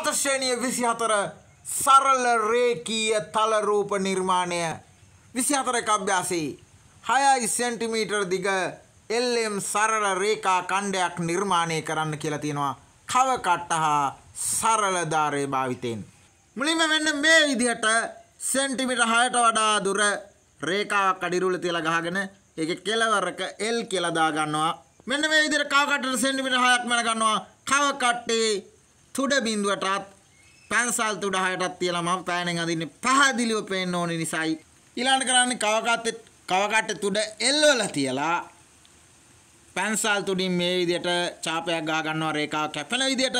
හතශ්‍රණය විසි හතර සරල රේකීය තලරූප නිර්මාණය විසි හතර කබ්්‍යාසී හයයි සෙන්ටිමීටර් දිග එල්ලම් සරල රේකා කණ්ඩයක් නිර්මාණය කරන්න කියලා තියෙනවා කවකට්ට හා සරලධාරය භාවිතයෙන්. මුලිම වෙන්න මේ විදිහට සෙන්ටිමිට හයට වඩා දුර රේකාවක් කඩිරුල තියල ගහගෙන එක කෙලවරක එල් කියලදා ගන්නවා මෙන්න මේ ඉදිර කාකට සෙන්ටිමිට හයක් මැන ගන්නවා කවකට්ටේ තුඩ බින්දුවටත් පැන්සල් තුඩ හයටත් තියලා මම පෑනෙන් අදින්නේ පැහැදිලිව පේන්න ඕනේ නිසායි. ඊළඟට කරන්නේ කවකටේ කවකට තුඩ එල්වලා තියලා පැන්සල් තුඩින් මේ විදිහට චාපයක් ගහ ගන්නවා රේඛාව කැපෙන විදිහට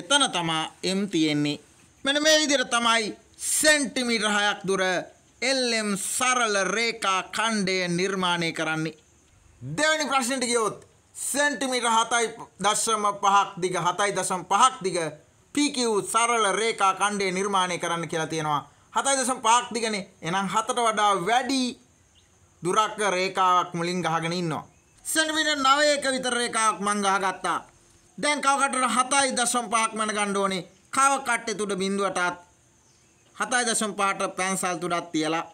එතන තමයි M තියෙන්නේ. මෙන්න මේ විදිහට තමයි සෙන්ටිමීටර් 6ක් දුර LM සරල රේඛා ඛණ්ඩය නිර්මාණය කරන්නේ. දෙවැනි ප්‍රශ්නෙට ගියොත් සෙන්ටිමීටර් 7.5ක් දිග 7.5ක් දිග PQ සරල රේඛා ඛණ්ඩය නිර්මාණය කරන්න කියලා තියෙනවා. 7.5ක් දිගනේ. එහෙනම් 7ට වඩා වැඩි දුරක් රේඛාවක් මුලින් ගහගෙන ඉන්නවා. සෙන්ටිමීටර් 9ක විතර රේඛාවක් මං ගහගත්තා. දැන් කවකටට 7.5ක් මන ගන්න ඕනේ. කව කට්ටේ තුඩ බිඳුවටත් 7.5ට පැන්සල් තුඩක් තියලා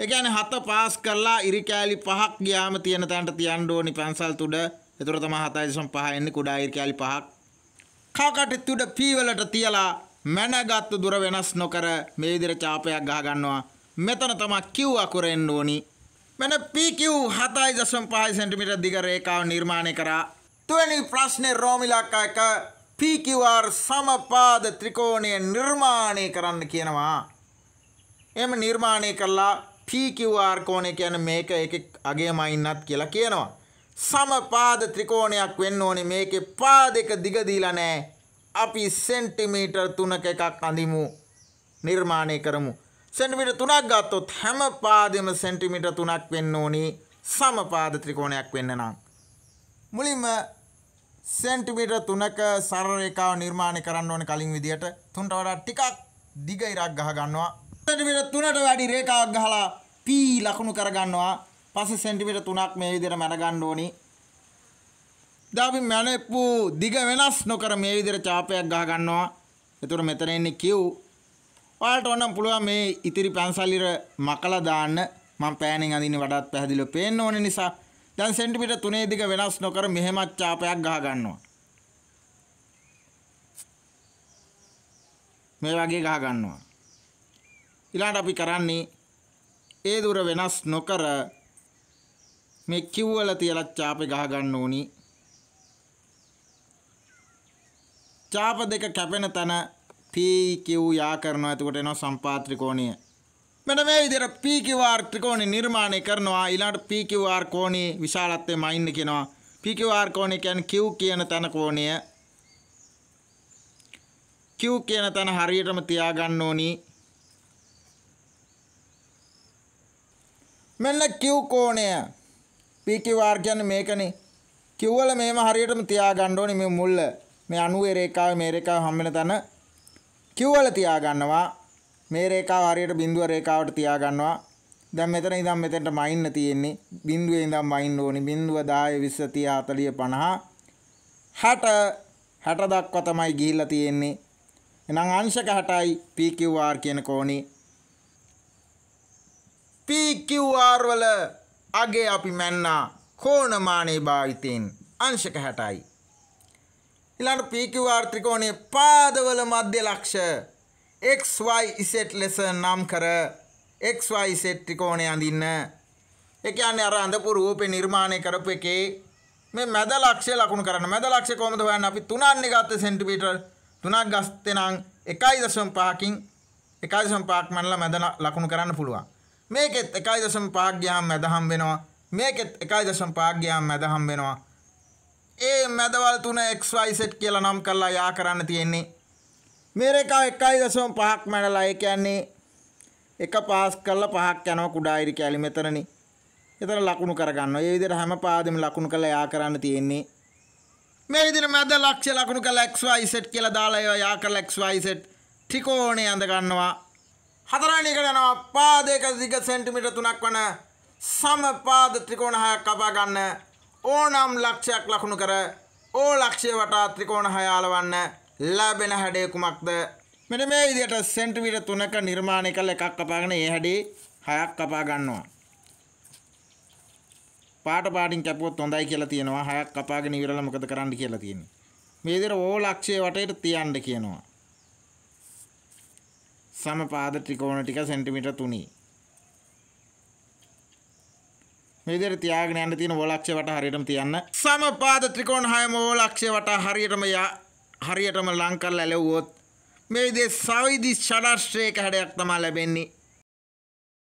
ඒ කියන්නේ 7 පාස් කරලා ඉරි කෑලි 5ක් ගියාම තියෙන තැනට තියන්න ඕනි පැන්සල් තුඩ. ඒතර තමයි 7.5 එන්නේ කුඩා ඉරි කෑලි 5ක්. කකටතුඩ පීවලට තියලා මැනගත්තු දුර වෙනස් නොකර මේ විදිහට චාපයක් ගහ ගන්නවා. මෙතන තමයි Q අකුර එන්න ඕනි. මෙන්න PQ 7.5 cm දිග රේඛාව නිර්මාණය කරා. තුන්වෙනි ප්‍රශ්නේ රෝමිලාකායක PQR සමපාද ත්‍රිකෝණය නිර්මාණය කරන්න කියනවා. එහෙම නිර්මාණය කළා PQR කෝණය කියන්නේ මේක එකෙක් අගයමයින්නත් කියලා කියනවා. සමපාද ත්‍රිකෝණයක් වෙන්න ඕනේ මේකේ පාදක දිග දීලා නැහැ. අපි සෙන්ටිමීටර් 3ක එකක් අඳිමු. නිර්මාණය කරමු. සෙන්ටිමීටර් 3ක් ගත්තොත් හැම පාදෙම සෙන්ටිමීටර් 3ක් වෙන්න ඕනේ සමපාද ත්‍රිකෝණයක් වෙන්න නම්. මුලින්ම සෙන්ටිමීටර් 3ක සරල රේඛාව නිර්මාණය කරන්න ඕනේ කලින් විදියට 3ට වඩා ටිකක් දිග ඉරක් ගහ ගන්නවා. සෙන්ටිමීටර් 3ට වැඩි රේඛාවක් ගහලා P ලකුණු කරගන්නවා. පස්සේ සෙන්ටිමීටර් 3ක් මේ විදිහට මැන ගන්න ඕනි. දැන් අපි මැනපු දිග වෙනස් නොකර මේ විදිහට චාපයක් ගහ ගන්නවා. එතකොට මෙතන එන්නේ Q. ඔයාලට ඕනම් පුළුවන් මේ ඉතිරි පැන්සලිර මකලා දාන්න. මම පෑනෙන් අඳින්නේ වඩාත් පැහැදිලිව පේන්න ඕන නිසා දැන් සෙන්ටිමීටර් 3 දිග වෙනස් නොකර මෙහෙමත් චාපයක් ගහ ගන්නවා. මේ වගේ ගහ ගන්නවා. ඊළඟට අපි කරන්නේ ඒ දුර වෙනස් නොකර මේ කිව් වල තියලා චාපේ ගහ ගන්න ඕනි. චාප දෙක කැපෙන තැන P Q යා කරනවා. එතකොට එනවා සම්පා ත්‍රිකෝණය. මෙන්න මේ විදිහට P Q R ත්‍රිකෝණය නිර්මාණය කරනවා. ඊළඟට P Q R කෝණේ විශාලත්වයම අයින්න කියනවා. P Q R කෝණය කියන්නේ Q කියන තැන කෝණය. Q කියන තැන හරියටම තියාගන්න ඕනි. මෙන්න Q කෝණය PQR කියන්නේ මේකනේ. කිව්වල මේම හරියටම තියාගන්න ඕනේ මේ මුල්ල. මේ අණු රේඛාව මේ රේඛාව හම්බෙන තැන කිව්වල තියාගන්නවා. මේ රේඛාව හරියට බිඳුව රේඛාවට තියාගන්නවා. දැන් මෙතන ඉඳන් මෙතෙන්ට මයින්න තියෙන්නේ. බිඳුවේ ඉඳන් මයින්න ඕනේ. බිඳුව 10 20 30 40 50 60 60 දක්වා තමයි ගිහිල්ලා තියෙන්නේ. එහෙනම් අංශක 60යි PQR කියන කෝණේ PQR වල අගේ අපි මැන්නා කෝණමානේ භාවිතයෙන් අංශක 60යි. ඊළඟ PQR ත්‍රිකෝණයේ පාදවල මධ්‍ය ලක්ෂ XYZ ලෙස නම් කර XYZ ත්‍රිකෝණය අඳින්න. ඒ කියන්නේ අර අඳපු රූපේ නිර්මාණය කරපු එකේ මේ මැද ලක්ෂය ලකුණු කරන්න. මැද ලක්ෂය කොහොමද හොයන්නේ? අපි 3න්නේ ගත්ත සෙන්ටිමීටර් 3ක් ගස්තේ නම් 1.5කින් 1.5ක් මනලා මැද ලකුණු කරන්න පුළුවන්. මේකෙත් එකයි දශම පාග්‍යයම් ඇදහම් වෙනවා මේකෙත් එකයි දශම පාග්‍යයම් ඇදහම් වෙනවා ඒ මැදවල් තුන එක්වයිසෙට් කියලා නම් කරලා යා කරන්න තියෙන්නේ මේ රේඛා එකයි දශම පහක් මැඩලා ඒ කියන්නේ එක පාස් කරලා පහක් යනවා කුඩා ඉරි කැලි මෙතනනේ එතන ලකුණු කරගන්නවා. ඒ විදිහට හැම පාදෙම ලකුණු කළා යා කරන්න තියෙන්නේ. මේ විදිහට මැද ලක්ෂ්‍ය ලකුණු කළා XYZ කියලා දාලා ඒවා යා කරලා XYZ ත්‍රිකෝණය අඳ ගන්නවා. හතරවෙනි එකට යනවා පාදයක දිග සෙන්ටිමීටර් 3ක් වන සමපාද ත්‍රිකෝණ හයක් කපා ගන්න ඕනම් ලක්ෂයක් ලකුණු කර ඕ ලක්ෂය වටා ත්‍රිකෝණ හය අලවන්න ලැබෙන හැඩය කුමක්ද මෙන්න මේ විදිහට සෙන්ටිමීටර් 3ක නිර්මාණය කළ එකක් කපාගෙන ඒ හැඩේ හයක් කපා ගන්නවා පාට පාටින් කැපුවොත් හොඳයි කියලා තියෙනවා හයක් කපාගෙන ඉවරලා මොකද කරන්න කියලා තියෙන්නේ මේ විදිහට ඕ ලක්ෂය වටේට තියන්න කියනවා සමපාද ත්‍රිකෝණ ටික සෙන්ටිමීටර් 3යි. මේ විදිහට තියාගෙන යන්න තියෙන ඕලක්ෂය වට හරියටම තියන්න. සමපාද ත්‍රිකෝණ හයම ඕලක්ෂය වට හරියටම හරියටම ලං කරලා ඇලෙව්වොත් මේ විදිහේ සවිදි ෂඩාශ්‍රේක හැඩයක් තමයි ලැබෙන්නේ.